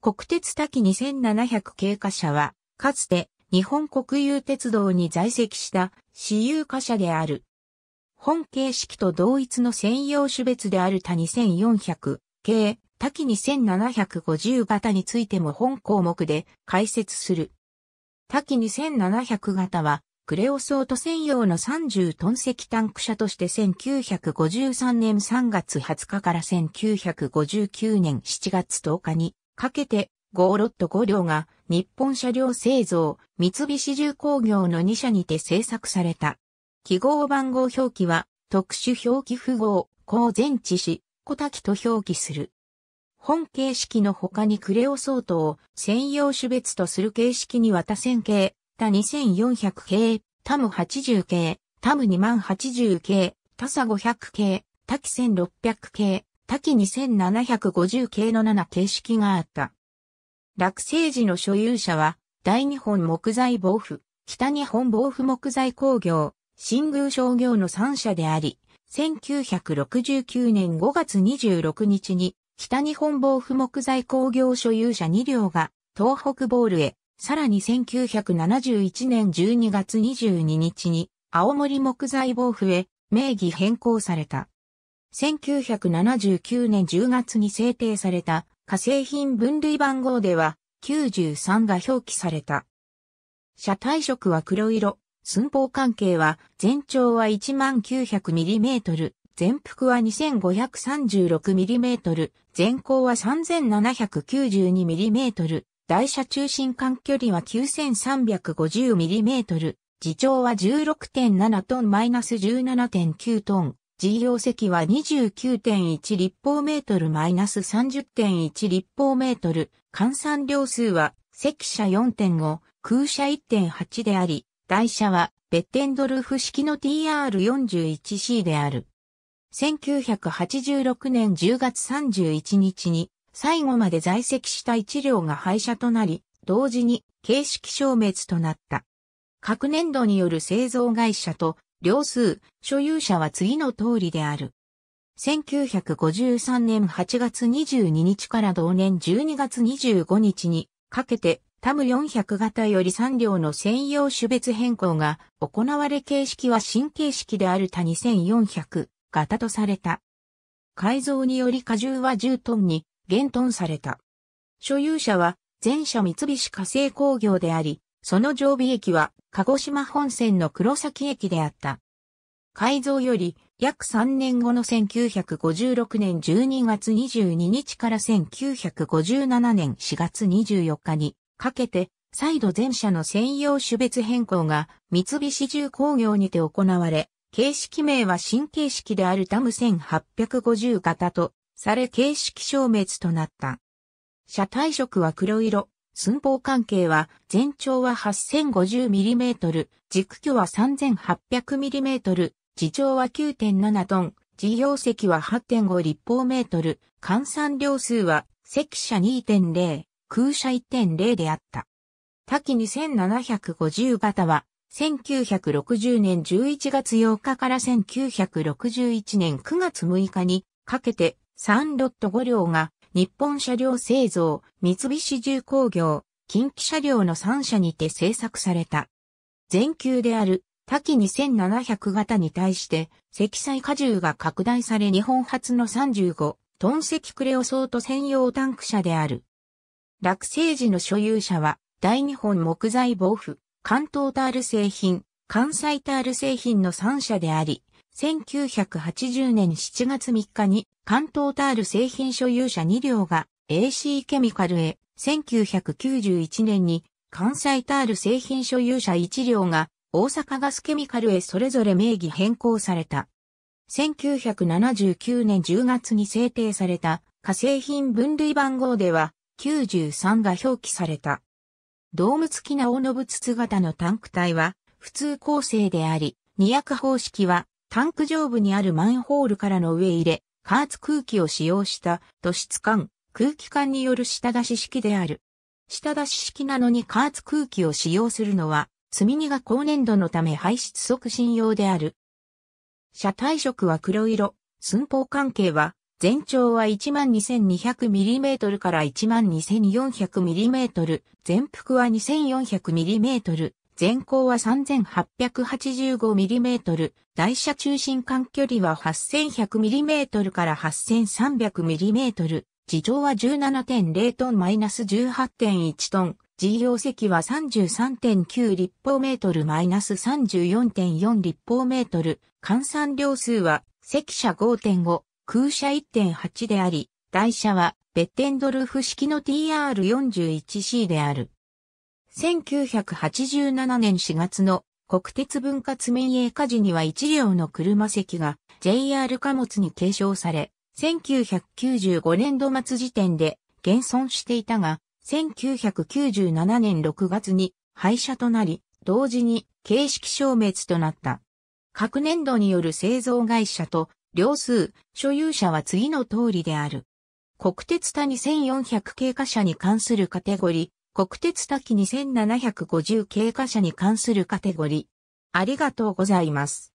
国鉄滝2700経過車は、かつて日本国有鉄道に在籍した私有貨車である。本形式と同一の専用種別である他2400系、滝2750型についても本項目で解説する。滝2700型は、クレオソート専用の30トン石タンク車として1953年3月20日から1959年7月10日にかけてーロット5両が日本車両製造三菱重工業の2社にて製作された。記号番号表記は特殊表記符号、高前置詞、小滝と表記する。本形式の他にクレオソートを専用種別とする形式には多線形、他2400形、タム80形、タム2080形、タサ500形、タキ1600形、多岐2750系の7形式があった。落成時の所有者は、大日本木材防腐、北日本防腐木材工業、新宮商業の3社であり、1969年5月26日に、北日本防腐木材工業所有者2両が、東北ボールへ、さらに1971年12月22日に、青森木材防腐へ、名義変更された。1979年10月に制定された火星品分類番号では93が表記された。車体色は黒色、寸法関係は全長は 1900mm、全幅は 2536mm、全高は 3792mm、台車中心間距離は 9350mm、自重は16.7トンマイナス -17.9 トン、事業積は29.1立方メートルマイナス30.1立方メートル、換算量数は積車4.5、空車1.8であり、台車はベッテンドルフ式の TR41C である。1986年10月31日に最後まで在籍した1両が廃車となり、同時に形式消滅となった。各年度による製造会社と両数、所有者は次の通りである。1953年8月22日から同年12月25日にかけてタム400型より3両の専用種別変更が行われ形式は新形式である他2400型とされた。改造により荷重は10トンに減トンされた。所有者は全社三菱化成工業であり、その常備駅は鹿児島本線の黒崎駅であった。改造より約3年後の1956年12月22日から1957年4月24日にかけて再度全車の専用種別変更が三菱重工業にて行われ、形式名は新形式であるダム1850型とされ形式消滅となった。車体色は黒色、寸法関係は、全長は 8050mm、軸距は 3800mm、地上は9.7トン、事業席は8.5立方メートル、換算量数は、積車2.0、空車1.0であった。多岐2750型は、1960年11月8日から1961年9月6日にかけて3ロット5両が日本車両製造、三菱重工業、近畿車両の3社にて製作された。全球である多機2700型に対して積載荷重が拡大され日本初の35トン積クレオソート専用タンク車である。落成時の所有者は大日本木材防腐、関東タール製品、関西タール製品の3社であり、1980年7月3日に関東タール製品所有者2両が AC ケミカルへ、1991年に関西タール製品所有者1両が大阪ガスケミカルへそれぞれ名義変更された。1979年10月に制定された化成品分類番号では93が表記された。ドーム付きな大のぶ筒型のタンク体は普通構成であり、二役方式はタンク上部にあるマンホールからの上入れ、加圧空気を使用した都市管、空気管による下出し式である。下出し式なのに加圧空気を使用するのは、積み荷が高粘土のため排出促進用である。車体色は黒色、寸法関係は、全長は 12,200mm から 12,400mm、全幅は 2,400mm、全高は 3885mm、台車中心間距離は 8100mm から 8300mm、地上は17.0トンマイナス -18.1 トン、事業席は33.9立方メートルマイナス -34.4 立方メートル、換算量数は席車5.5、空車1.8であり、台車はベッテンドルフ式の TR41C である。1987年4月の国鉄分割民営化時には1両の車席が JR 貨物に継承され、1995年度末時点で現存していたが、1997年6月に廃車となり、同時に形式消滅となった。各年度による製造会社と両数、所有者は次の通りである。国鉄谷1400経過者に関するカテゴリ国鉄滝2750経過者に関するカテゴリー。ありがとうございます。